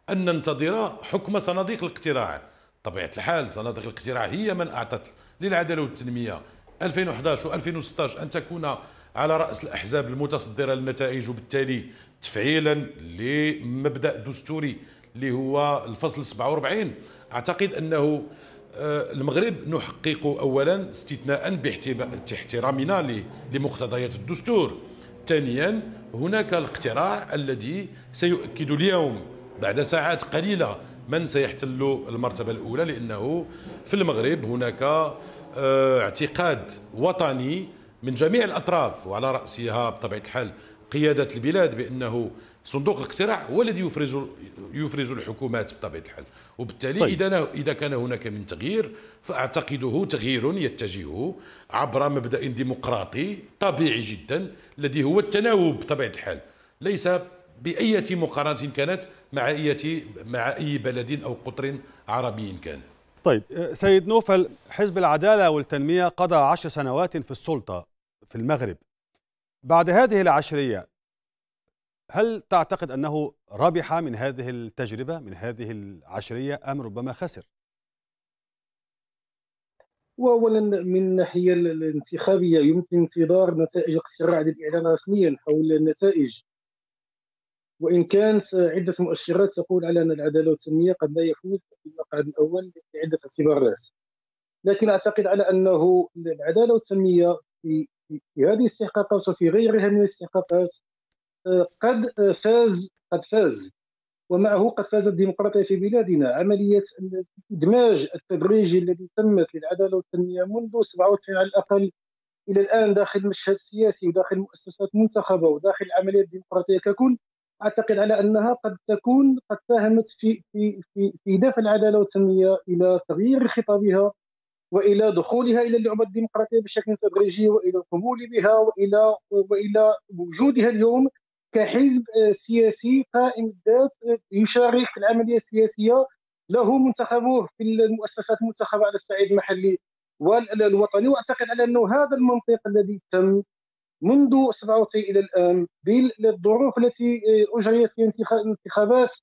أن ننتظر حكم صناديق الاقتراع طبيعة الحال صناديق الاقتراع هي من أعطت للعدالة والتنمية 2011 و2016 أن تكون على رأس الأحزاب المتصدرة للنتائج وبالتالي تفعيلا لمبدأ دستوري اللي هو الفصل 47 أعتقد أنه آه، المغرب نحقق اولا استثناء باحترامنا لمقتضيات الدستور ثانيا هناك الاقتراع الذي سيؤكد اليوم بعد ساعات قليله من سيحتل المرتبه الاولى لانه في المغرب هناك آه، اعتقاد وطني من جميع الاطراف وعلى راسها بطبيعه الحال قياده البلاد بانه صندوق الاقتراع هو الذي يفرز يفرز الحكومات بطبيعه الحال وبالتالي طيب. اذا اذا كان هناك من تغيير فاعتقده تغيير يتجه عبر مبدا ديمقراطي طبيعي جدا الذي هو التناوب بطبيعه الحال ليس باية مقارنة كانت مع أي مع أي بلد أو قطر عربي كان. طيب آه، سيد نوفل حزب العدالة والتنمية قضى عشر سنوات في السلطة في المغرب. بعد هذه العشرية هل تعتقد أنه ربح من هذه التجربة من هذه العشرية أم ربما خسر؟ واولا من الناحيه الانتخابيه يمكن انتظار نتائج اقتراع الاعلان رسميا حول النتائج وان كانت عده مؤشرات تقول على ان العداله والتنميه قد لا يفوز في المقعد الاول لعده اعتبارات لكن اعتقد على انه العداله والتنميه في هذه الاستحقاقات وفي غيرها من الاستحقاقات قد فاز قد فاز ومعه قد فاز الديمقراطيه في بلادنا عمليه الادماج التدريجي الذي تم في العداله والتنميه منذ 97 على الاقل الى الان داخل المشهد السياسي وداخل مؤسسات منتخبه وداخل العمليه الديمقراطيه ككل اعتقد على انها قد تكون قد ساهمت في في في في دفع العداله والتنميه الى تغيير خطابها والى دخولها الى اللعبه الديمقراطيه بشكل تدريجي والى القبول بها والى والى وجودها اليوم كحزب سياسي قائم الذات يشارك في العمليه السياسيه له منتخبوه في المؤسسات المنتخبه على الصعيد المحلي والوطني واعتقد على انه هذا المنطق الذي تم منذ 97 الى الان بالظروف التي اجريت في انتخابات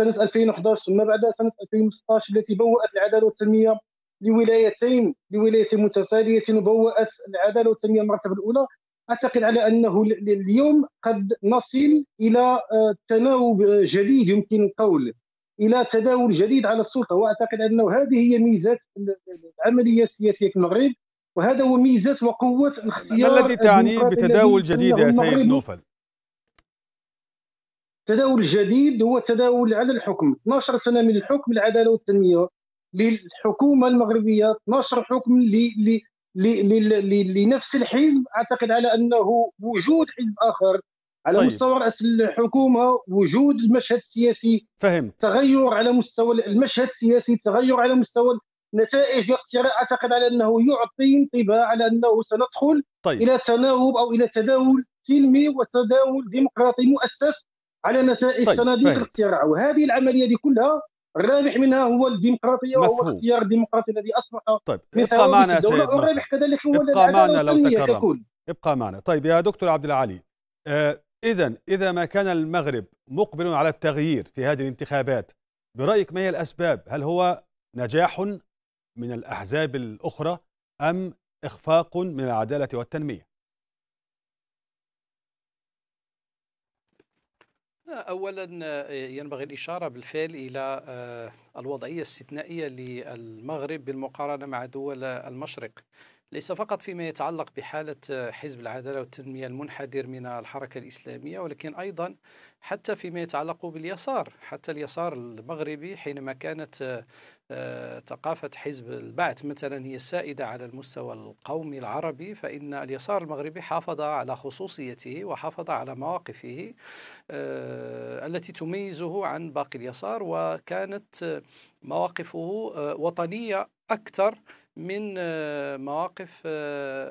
سنه 2011 ثم بعد سنه 2016 التي بوأت العداله والتنميه لولايتين لولايتين متتاليتين وبوأت العداله والتنميه المرتبه الاولى اعتقد على انه اليوم قد نصل الى آه، تناوب آه، جديد يمكن القول الى تداول جديد على السلطه واعتقد انه هذه هي ميزه العمليه السياسيه في المغرب وهذا هو ميزه وقوه الاختيار ما الذي تعني بتداول جديد يا سيد نوفل؟ تداول جديد هو تداول على الحكم 12 سنه من الحكم العداله والتنميه للحكومه المغربيه 12 حكم ل لنفس الحزب اعتقد على انه وجود حزب اخر على طيب. مستوى راس الحكومه وجود المشهد السياسي فهمت تغير على مستوى المشهد السياسي تغير على مستوى نتائج الاقتراع اعتقد على انه يعطي انطباع على انه سندخل طيب. الى تناوب او الى تداول سلمي وتداول ديمقراطي مؤسس على نتائج طيب. صناديق الاقتراع وهذه العمليه دي كلها الرابح منها هو الديمقراطيه مفهوم. وهو اختيار الديمقراطي الذي اصبح طيب ابقى معنا سيد الرابح كذلك هو ابقى معنا لو تكرم ابقى معنا طيب يا دكتور عبد العالي آه اذا اذا ما كان المغرب مقبل على التغيير في هذه الانتخابات برايك ما هي الاسباب هل هو نجاح من الاحزاب الاخرى ام اخفاق من العداله والتنميه اولا آه، ينبغي الاشاره بالفعل الى آه، الوضعيه الاستثنائيه للمغرب بالمقارنه مع دول المشرق ليس فقط فيما يتعلق بحاله آه، حزب العداله والتنميه المنحدر من الحركه الاسلاميه ولكن ايضا حتى فيما يتعلق باليسار حتى اليسار المغربي حينما كانت آه، ثقافة حزب البعث مثلا هي السائدة على المستوى القومي العربي فإن اليسار المغربي حافظ على خصوصيته وحافظ على مواقفه آه، التي تميزه عن باقي اليسار وكانت مواقفه آه، وطنية أكثر من مواقف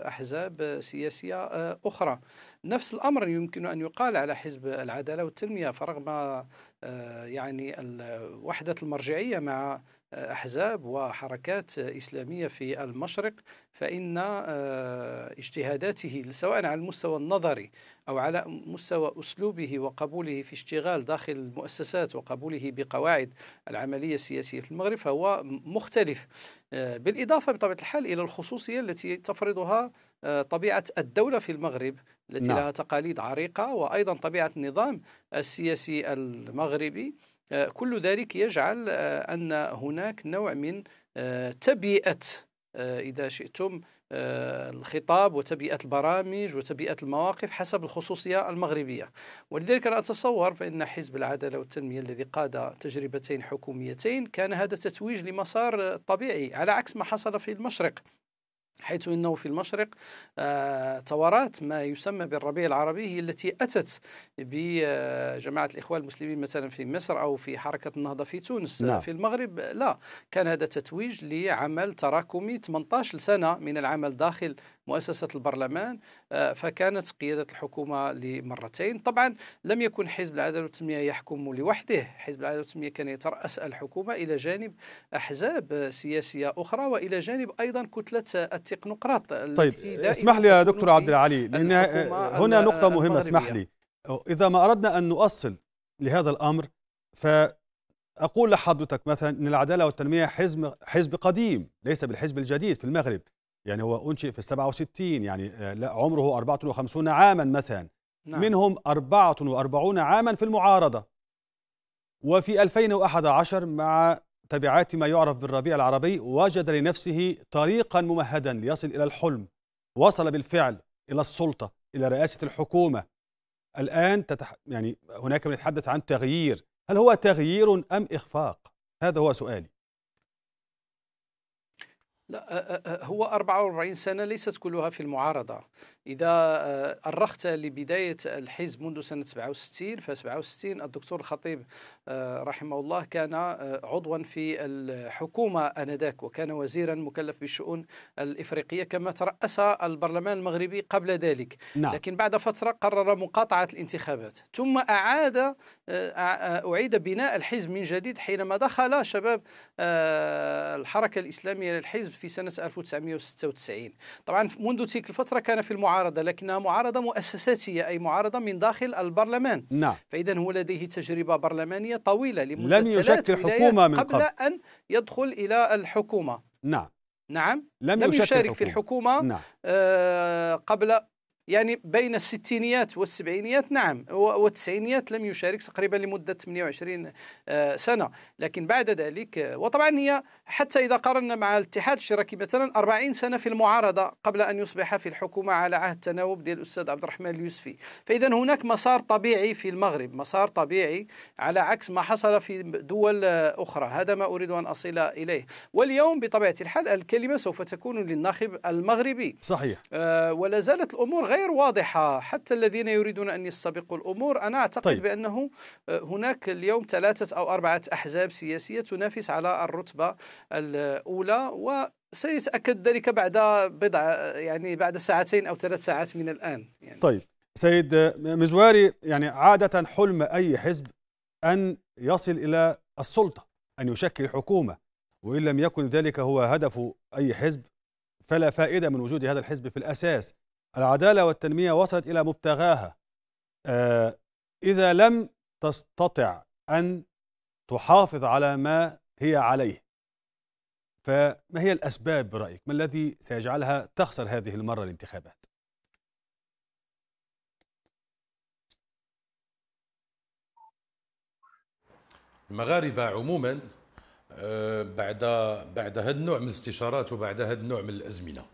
أحزاب سياسية أخرى نفس الأمر يمكن أن يقال على حزب العدالة والتنمية فرغم آه، يعني وحدة المرجعية مع آه، أحزاب وحركات إسلامية في المشرق فإن آه، اجتهاداته سواء على المستوى النظري أو على مستوى أسلوبه وقبوله في اشتغال داخل المؤسسات وقبوله بقواعد العملية السياسية في المغرب فهو مختلف آه، بالإضافة بطبيعة الحال إلى الخصوصية التي تفرضها آه، طبيعة الدولة في المغرب التي نعم. لها تقاليد عريقة وأيضا طبيعة النظام السياسي المغربي آه، كل ذلك يجعل أن هناك نوع من تبيئة آه، إذا شئتم آه، الخطاب وتبيئة البرامج وتبيئة المواقف حسب الخصوصية المغربية ولذلك أنا أتصور فإن حزب العدالة والتنمية الذي قاد تجربتين حكوميتين كان هذا تتويج لمسار طبيعي على عكس ما حصل في المشرق حيث انه في المشرق آه، ثورات ما يسمى بالربيع العربي هي التي اتت بجماعه الاخوان المسلمين مثلا في مصر او في حركه النهضه في تونس لا. آه، نعم. في المغرب لا كان هذا تتويج لعمل تراكمي 18 سنه من العمل داخل مؤسسة البرلمان آه، فكانت قيادة الحكومة لمرتين طبعا لم يكن حزب العداله والتنميه يحكم لوحده حزب العداله والتنميه كان يتراس الحكومه الى جانب احزاب سياسيه اخرى والى جانب ايضا كتله التكنوقراط طيب اسمح لي يا دكتور عبد العلي لان هنا نقطه مهمه اسمح لي اذا ما اردنا ان نؤصل لهذا الامر فاقول لحضرتك مثلا ان العداله والتنميه حزب حزب قديم ليس بالحزب الجديد في المغرب يعني هو أنشئ في السبعة وستين يعني آه، لا عمره أربعة وخمسون عاما مثلا نعم. منهم أربعة وأربعون عاما في المعارضة وفي 2011 مع تبعات ما يعرف بالربيع العربي وجد لنفسه طريقا ممهدا ليصل إلى الحلم وصل بالفعل إلى السلطة إلى رئاسة الحكومة الآن تتح... يعني هناك من يتحدث عن تغيير هل هو تغيير أم إخفاق هذا هو سؤالي لا هو 44 سنة ليست كلها في المعارضة إذا أرخت لبداية الحزب منذ سنة 67 ف 67 الدكتور الخطيب رحمه الله كان عضوا في الحكومة آنذاك وكان وزيرا مكلف بالشؤون الإفريقية كما ترأس البرلمان المغربي قبل ذلك نعم. لكن بعد فترة قرر مقاطعة الانتخابات ثم أعاد أعيد بناء الحزب من جديد حينما دخل شباب الحركة الإسلامية للحزب في سنة 1996 طبعا منذ تلك الفترة كان في المعارضة لكنها معارضة مؤسساتية أي معارضة من داخل البرلمان نعم فإذا هو لديه تجربة برلمانية طويلة لمدة لم يشكل حكومة من قبل, قبل أن يدخل إلى الحكومة نعم نعم لم, لم يشارك, يشارك في الحكومة نعم. آه قبل يعني بين الستينيات والسبعينيات نعم والتسعينيات لم يشارك تقريبا لمدة 28 آه، سنة لكن بعد ذلك آه، وطبعا هي حتى إذا قارنا مع الاتحاد الاشتراكي مثلا 40 سنة في المعارضة قبل أن يصبح في الحكومة على عهد تناوب ديال الأستاذ عبد الرحمن اليوسفي فإذا هناك مسار طبيعي في المغرب مسار طبيعي على عكس ما حصل في دول آه، أخرى هذا ما أريد أن أصل إليه واليوم بطبيعة الحال الكلمة سوف تكون للناخب المغربي صحيح آه ولا زالت الأمور غير غير واضحة حتى الذين يريدون أن يستبقوا الأمور أنا أعتقد طيب. بأنه آه، هناك اليوم ثلاثة أو أربعة أحزاب سياسية تنافس على الرتبة الأولى و سيتأكد ذلك بعد بضع يعني بعد ساعتين أو ثلاث ساعات من الآن يعني. طيب سيد آه، مزواري يعني عادة حلم أي حزب أن يصل إلى السلطة أن يشكل حكومة وإن لم يكن ذلك هو هدف أي حزب فلا فائدة من وجود هذا الحزب في الأساس العدالة والتنمية وصلت إلى مبتغاها آه، إذا لم تستطع أن تحافظ على ما هي عليه فما هي الأسباب برأيك ما الذي سيجعلها تخسر هذه المرة الانتخابات المغاربة عموما آه، بعد بعد هذا النوع من الاستشارات وبعد هذا النوع من الأزمنة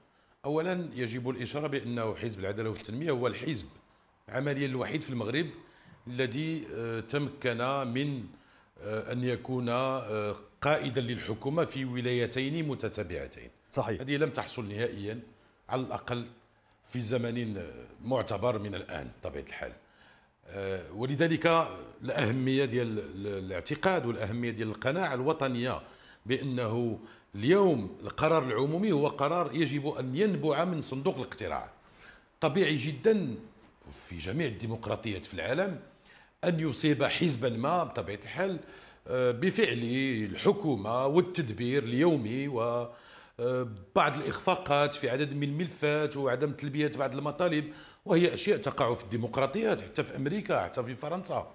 اولا يجب الاشاره بانه حزب العداله والتنميه هو الحزب عمليا الوحيد في المغرب الذي آه، تمكن من آه، ان يكون آه، قائدا للحكومه في ولايتين متتابعتين صحيح هذه لم تحصل نهائيا على الاقل في زمن معتبر من الان بطبيعه الحال ولذلك الاهميه ديال الاعتقاد والاهميه ديال القناعه الوطنيه بانه اليوم القرار العمومي هو قرار يجب أن ينبع من صندوق الاقتراع طبيعي جدا في جميع الديمقراطيات في العالم أن يصيب حزبا ما بطبيعة الحال آه، بفعل الحكومة والتدبير اليومي و آه، بعض الإخفاقات في عدد من الملفات وعدم تلبية بعض المطالب وهي أشياء تقع في الديمقراطيات حتى في أمريكا حتى في فرنسا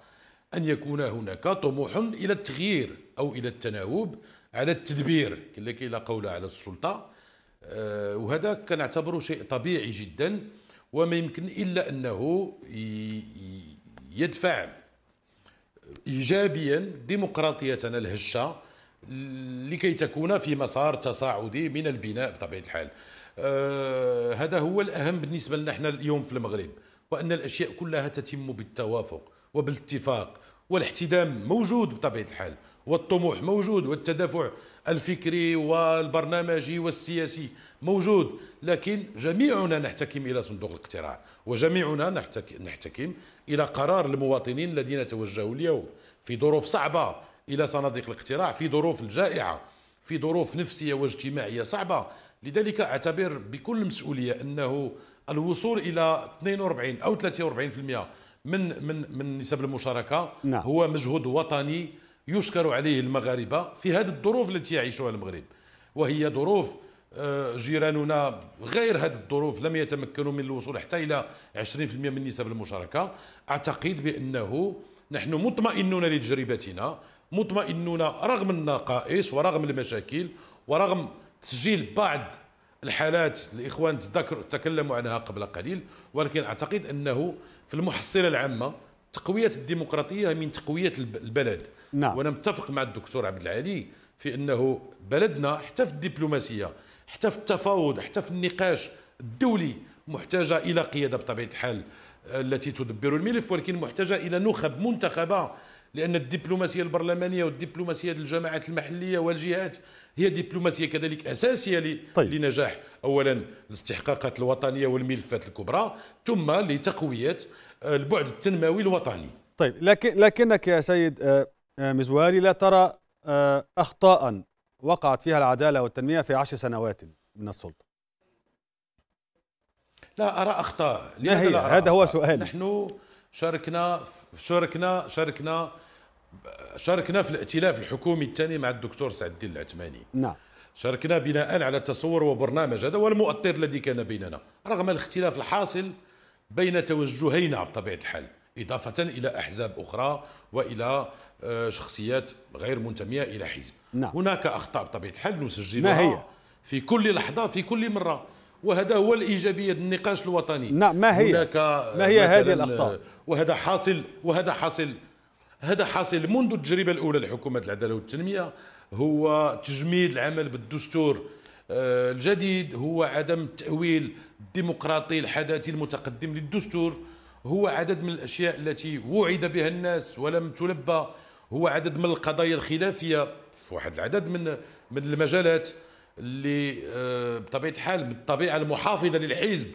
أن يكون هناك طموح إلى التغيير أو إلى التناوب على التدبير إلا كي لا قول على السلطة آه، وهذا كنعتبره شيء طبيعي جدا وما يمكن إلا أنه يدفع إيجابيا ديمقراطيتنا الهشة لكي تكون في مسار تصاعدي من البناء بطبيعة الحال آه، هذا هو الأهم بالنسبة لنا اليوم في المغرب وأن الأشياء كلها تتم بالتوافق وبالاتفاق والاحتدام موجود بطبيعه الحال والطموح موجود والتدافع الفكري والبرنامجي والسياسي موجود لكن جميعنا نحتكم الى صندوق الاقتراع وجميعنا نحتكم الى قرار المواطنين الذين توجهوا اليوم في ظروف صعبه الى صناديق الاقتراع في ظروف الجائعه في ظروف نفسيه واجتماعيه صعبه لذلك اعتبر بكل مسؤوليه انه الوصول الى 42 او 43% من من من نسب المشاركه نعم. هو مجهود وطني يشكر عليه المغاربه في هذه الظروف التي يعيشها المغرب وهي ظروف آه، جيراننا غير هذه الظروف لم يتمكنوا من الوصول حتى الى 20% من نسب المشاركه اعتقد بانه نحن مطمئنون لتجربتنا مطمئنون رغم النقائص ورغم المشاكل ورغم تسجيل بعض الحالات الاخوان تكلموا عنها قبل قليل ولكن اعتقد انه في المحصله العامه تقويه الديمقراطيه من تقويه البلد نعم. وانا متفق مع الدكتور عبد العالي في انه بلدنا حتى في الدبلوماسيه حتى في التفاوض حتى في النقاش الدولي محتاجه الى قياده بطبيعه الحال آه، التي تدبر الملف ولكن محتاجه الى نخب منتخبه لأن الدبلوماسية البرلمانية والدبلوماسية الجماعات المحلية والجهات هي دبلوماسية كذلك أساسية طيب. لنجاح أولا الاستحقاقات الوطنية والملفات الكبرى ثم لتقوية آه، البعد التنموي الوطني طيب لكن لكنك يا سيد آه، آه، مزواري لا ترى أخطاء وقعت فيها العدالة والتنمية في عشر سنوات من السلطة لا أرى أخطاء ما هي؟ هذا هو سؤالي نحن شاركنا شاركنا شاركنا شاركنا في الائتلاف الحكومي الثاني مع الدكتور سعد الدين العثماني نعم شاركنا بناء على تصور وبرنامج هذا والمؤطر الذي كان بيننا رغم الاختلاف الحاصل بين توجهينا بطبيعه الحال اضافه الى احزاب اخرى والى آه، شخصيات غير منتميه الى حزب نعم. هناك اخطاء بطبيعه الحال نسجلها ما هي؟ في كل لحظه في كل مره وهذا هو الايجابيه النقاش الوطني نعم ما هي هناك ما هي هذه الاخطاء وهذا حاصل وهذا حاصل هذا حاصل منذ التجربه الاولى لحكومه العداله والتنميه هو تجميد العمل بالدستور آه، الجديد هو عدم التاويل الديمقراطي الحداثي المتقدم للدستور هو عدد من الاشياء التي وعد بها الناس ولم تلبى هو عدد من القضايا الخلافيه في واحد العدد من من المجالات اللي آه، بطبيعه الحال من الطبيعه المحافظه للحزب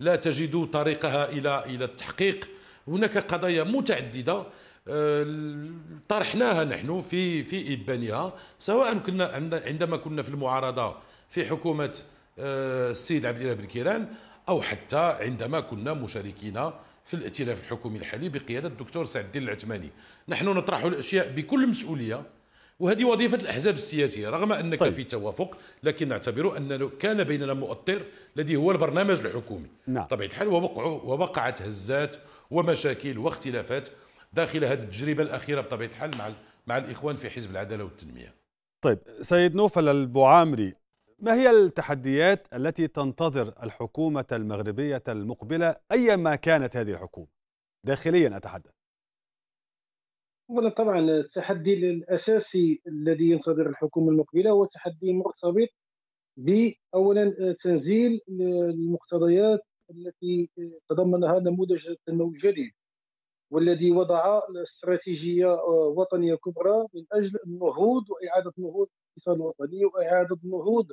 لا تجد طريقها الى الى التحقيق هناك قضايا متعدده آه، طرحناها نحن في في ابانها سواء كنا عندما كنا في المعارضه في حكومه آه، السيد عبد الاله بن كيران او حتى عندما كنا مشاركين في الائتلاف الحكومي الحالي بقياده الدكتور سعد الدين العثماني نحن نطرح الاشياء بكل مسؤوليه وهذه وظيفه الاحزاب السياسيه رغم انك طيب. في توافق لكن نعتبر ان كان بيننا مؤطر الذي هو البرنامج الحكومي نعم. طبعا الحال ووقعت هزات ومشاكل واختلافات داخل هذه التجربه الاخيره بطبيعه الحال مع مع الاخوان في حزب العداله والتنميه طيب سيد نوفل البوعامري ما هي التحديات التي تنتظر الحكومه المغربيه المقبله ايما كانت هذه الحكومه داخليا اتحدث ولا طبعا التحدي الاساسي الذي ينتظر الحكومه المقبله هو تحدي مرتبط باولا تنزيل المقتضيات التي تضمنها نموذج التنموي الجديد والذي وضع استراتيجيه وطنيه كبرى من اجل النهوض واعاده النهوض الاقتصاد الوطني واعاده النهوض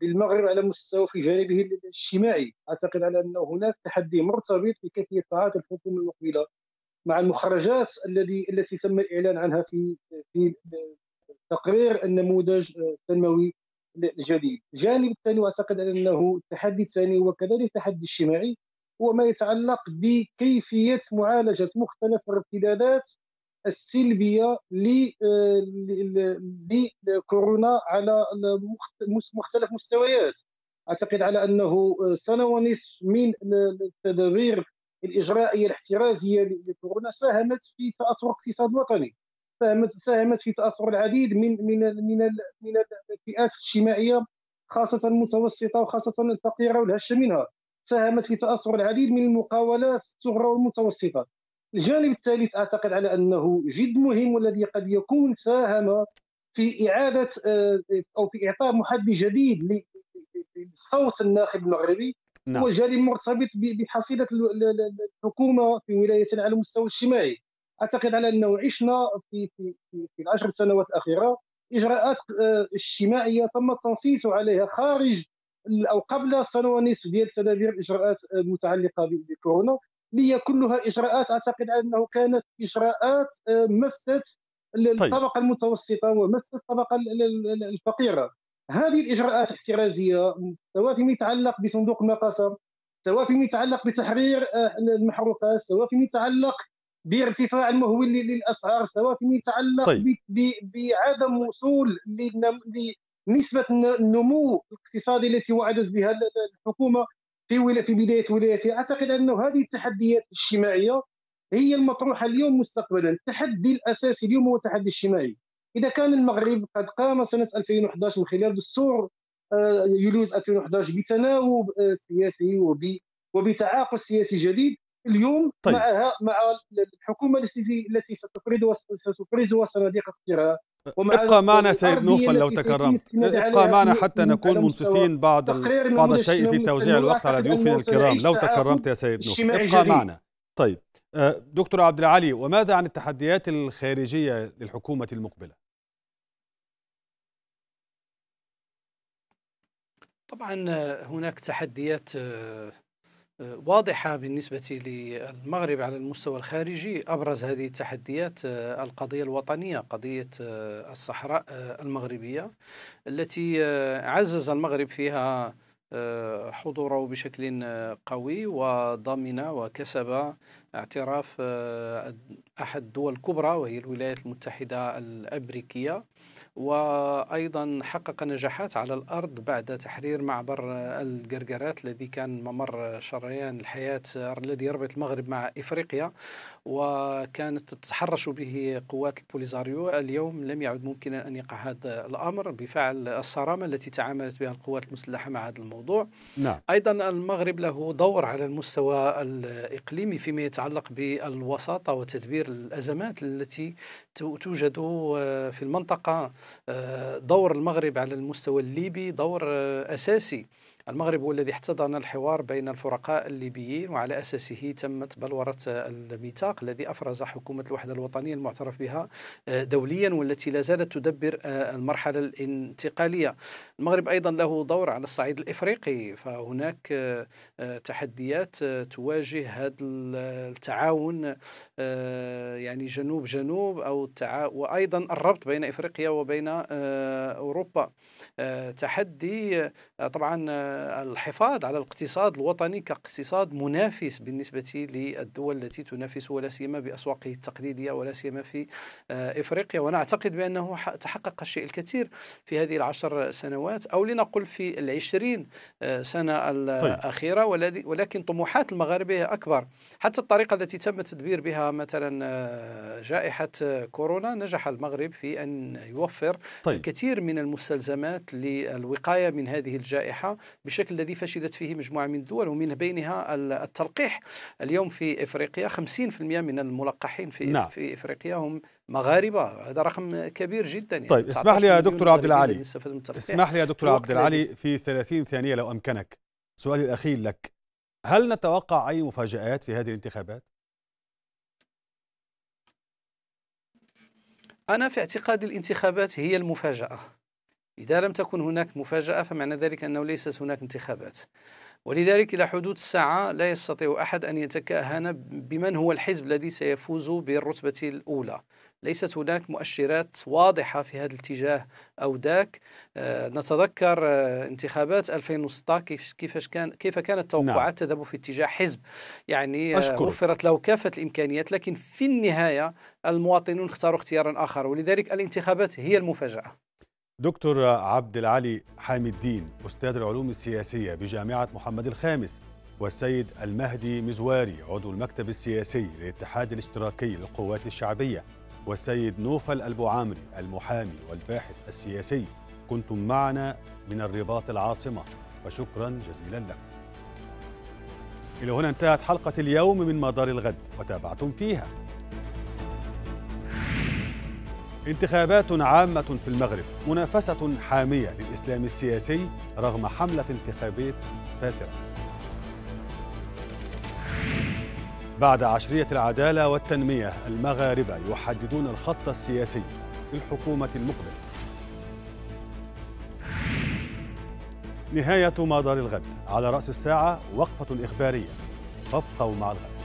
بالمغرب على مستوى في جانبه الاجتماعي اعتقد على انه هناك تحدي مرتبط بكيفيه تعاطي الحكومه المقبله مع المخرجات الذي التي تم الاعلان عنها في في تقرير النموذج التنموي الجديد. الجانب الثاني واعتقد انه التحدي الثاني هو كذلك التحدي الاجتماعي هو ما يتعلق بكيفيه معالجه مختلف الارتدادات السلبيه لكورونا على مختلف مستويات اعتقد على انه سنه ونصف من التدابير الاجرائيه الاحترازيه لكورونا ساهمت في تاثر الاقتصاد الوطني ساهمت ساهمت في تاثر العديد من من من من الفئات الاجتماعيه خاصه المتوسطه وخاصه الفقيره والهشه منها ساهمت في تاثر العديد من المقاولات الصغرى والمتوسطه الجانب الثالث اعتقد على انه جد مهم والذي قد يكون ساهم في اعاده آه، او في اعطاء محد جديد لصوت الناخب المغربي نعم. هو جانب مرتبط بحصيله الحكومه في ولايه على المستوى الاجتماعي اعتقد على انه عشنا في في في, في العشر سنوات الاخيره اجراءات آه، اجتماعيه تم التنصيص عليها خارج او قبل سنه ونصف ديال تدابير الاجراءات المتعلقه بكورونا هي كلها اجراءات اعتقد انه كانت اجراءات آه، مست طيب. الطبقه طيب. المتوسطه ومست الطبقه الفقيره هذه الاجراءات الاحترازيه سواء فيما يتعلق بصندوق المقاصه سواء فيما يتعلق بتحرير آه، المحروقات سواء فيما يتعلق بارتفاع المهول للاسعار سواء فيما يتعلق طيب. بعدم وصول لنسبه النمو الاقتصادي التي وعدت بها الحكومه في في بدايه ولايتها اعتقد انه هذه التحديات الاجتماعيه هي المطروحه اليوم مستقبلا التحدي الاساسي اليوم هو التحدي الاجتماعي اذا كان المغرب قد قام سنه 2011 من خلال دستور يوليوز 2011 بتناوب آه، سياسي وبتعاقد سياسي جديد اليوم طيب. معها مع الحكومه التي التي ستفرض ستفرض صناديق اقتراع ابقى معنا سيد نوفل لو تكرمت ابقى معنا حتى نكون منصفين بعض بعض الشيء في توزيع الوقت على ضيوفنا الكرام لو تكرمت يا سيد نوفل ابقى معنا طيب آه، دكتور عبد العالي وماذا عن التحديات الخارجية للحكومة المقبلة؟ طبعا آه، هناك تحديات آه، واضحة بالنسبة للمغرب على المستوى الخارجي أبرز هذه التحديات القضية الوطنية قضية الصحراء المغربية التي عزز المغرب فيها آه، حضوره بشكل آه، قوي وضمن وكسب اعتراف آه، أحد الدول الكبرى وهي الولايات المتحدة الأمريكية وأيضا حقق نجاحات على الأرض بعد تحرير معبر القرقرات الذي كان ممر شريان الحياة الذي يربط المغرب مع إفريقيا وكانت تتحرش به قوات البوليزاريو اليوم لم يعد ممكنا أن يقع هذا الأمر بفعل الصرامة التي تعاملت بها القوات المسلحة مع هذا الموضوع نعم. أيضا المغرب له دور على المستوى الإقليمي فيما يتعلق بالوساطة وتدبير الأزمات التي توجد آه، في المنطقة آه، دور المغرب على المستوى الليبي دور آه، أساسي المغرب هو الذي احتضن الحوار بين الفرقاء الليبيين وعلى أساسه تمت بلورة الميثاق الذي أفرز حكومة الوحدة الوطنية المعترف بها آه، دوليا والتي لا زالت تدبر آه، المرحلة الانتقالية المغرب أيضا له دور على الصعيد الإفريقي فهناك آه، تحديات تواجه هذا التعاون يعني جنوب جنوب أو وأيضا الربط بين إفريقيا وبين أوروبا تحدي طبعا الحفاظ على الاقتصاد الوطني كاقتصاد منافس بالنسبة للدول التي تنافس ولا سيما بأسواقه التقليدية ولا سيما في آه، إفريقيا وأنا أعتقد بأنه تحقق الشيء الكثير في هذه العشر سنوات أو لنقل في العشرين آه، سنة طيب. الأخيرة ولكن طموحات المغاربة أكبر حتى الطريقة التي تم تدبير بها مثلا آه، جائحة كورونا نجح المغرب في أن يوفر طيب. الكثير من المستلزمات للوقاية من هذه الجائحة بشكل الذي فشلت فيه مجموعة من الدول ومن بينها التلقيح اليوم في إفريقيا 50% من الملقحين في نعم. في إفريقيا هم مغاربه هذا رقم كبير جدا يعني طيب اسمح لي يا دكتور عبد العالي اسمح لي يا دكتور عبد العالي في 30 ثانيه لو امكنك سؤالي الاخير لك هل نتوقع اي مفاجات في هذه الانتخابات انا في اعتقادي الانتخابات هي المفاجاه إذا لم تكن هناك مفاجأة فمعنى ذلك أنه ليست هناك انتخابات ولذلك إلى حدود الساعة لا يستطيع أحد أن يتكهن بمن هو الحزب الذي سيفوز بالرتبة الأولى ليست هناك مؤشرات واضحة في هذا الاتجاه أو ذاك آه نتذكر آه انتخابات 2016 كيف كيفاش كان كيف كانت التوقعات نعم. تذهب في اتجاه حزب يعني آه وفرت له كافة الإمكانيات لكن في النهاية المواطنون اختاروا اختيارا آخر ولذلك الانتخابات هي المفاجأة دكتور عبد العلي حامي الدين أستاذ العلوم السياسية بجامعة محمد الخامس والسيد المهدي مزواري عضو المكتب السياسي للاتحاد الاشتراكي للقوات الشعبية والسيد نوفل أبو عامري المحامي والباحث السياسي كنتم معنا من الرباط العاصمة فشكرا جزيلا لكم إلى هنا انتهت حلقة اليوم من مدار الغد وتابعتم فيها انتخابات عامة في المغرب منافسة حامية للإسلام السياسي رغم حملة انتخابية فاترة بعد عشرية العدالة والتنمية المغاربة يحددون الخط السياسي للحكومة المقبلة نهاية مدار الغد على رأس الساعة وقفة إخبارية فابقوا مع الغد